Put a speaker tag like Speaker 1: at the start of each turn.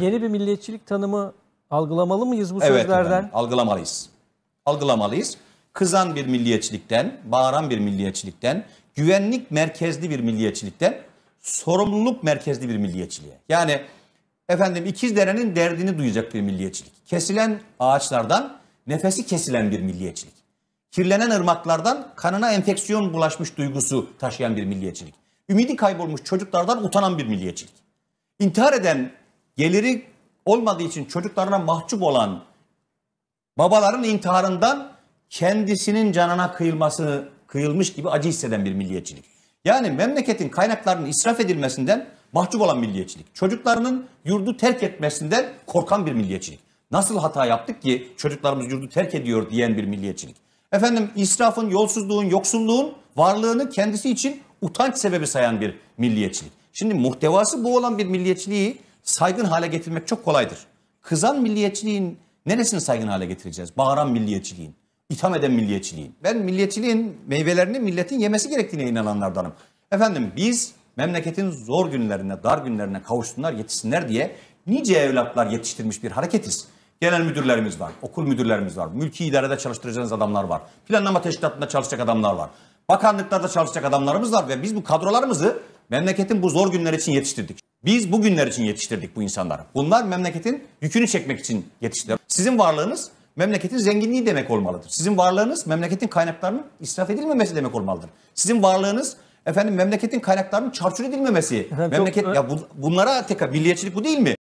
Speaker 1: yeni bir milliyetçilik tanımı algılamalı mıyız bu evet, sözlerden? Evet, algılamalıyız. Algılamalıyız. Kızan bir milliyetçilikten, bağıran bir milliyetçilikten, güvenlik merkezli bir milliyetçilikten, sorumluluk merkezli bir milliyetçiliğe. Yani efendim İkizdere'nin derdini duyacak bir milliyetçilik. Kesilen ağaçlardan nefesi kesilen bir milliyetçilik. Kirlenen ırmaklardan kanına enfeksiyon bulaşmış duygusu taşıyan bir milliyetçilik. Ümidi kaybolmuş çocuklardan utanan bir milliyetçilik. İntihar eden geliri olmadığı için çocuklarına mahcup olan babaların intiharından kendisinin canına kıyılması kıyılmış gibi acı hisseden bir milliyetçilik. Yani memleketin kaynaklarının israf edilmesinden mahcup olan milliyetçilik. Çocuklarının yurdu terk etmesinden korkan bir milliyetçilik. Nasıl hata yaptık ki çocuklarımız yurdu terk ediyor diyen bir milliyetçilik. Efendim israfın, yolsuzluğun, yoksulluğun varlığını kendisi için utanç sebebi sayan bir milliyetçilik. Şimdi muhtevası bu olan bir milliyetçiliği saygın hale getirmek çok kolaydır. Kızan milliyetçiliğin neresini saygın hale getireceğiz? Bağıran milliyetçiliğin, itham eden milliyetçiliğin. Ben milliyetçiliğin meyvelerini milletin yemesi gerektiğine inananlardanım. Efendim biz memleketin zor günlerine, dar günlerine kavuşsunlar, yetişsinler diye nice evlatlar yetiştirmiş bir hareketiz. Genel müdürlerimiz var, okul müdürlerimiz var, mülki idarede çalıştıracağınız adamlar var, planlama teşkilatında çalışacak adamlar var, bakanlıklarda çalışacak adamlarımız var ve biz bu kadrolarımızı memleketin bu zor günler için yetiştirdik. Biz bugünler için yetiştirdik bu insanları. Bunlar memleketin yükünü çekmek için yetiştirdiler. Sizin varlığınız memleketin zenginliği demek olmalıdır. Sizin varlığınız memleketin kaynaklarının israf edilmemesi demek olmalıdır. Sizin varlığınız efendim memleketin kaynaklarının çarçur edilmemesi. Efendim, memleket çok... E- ya bu, bunlara tekrar milliyetçilik bu değil mi?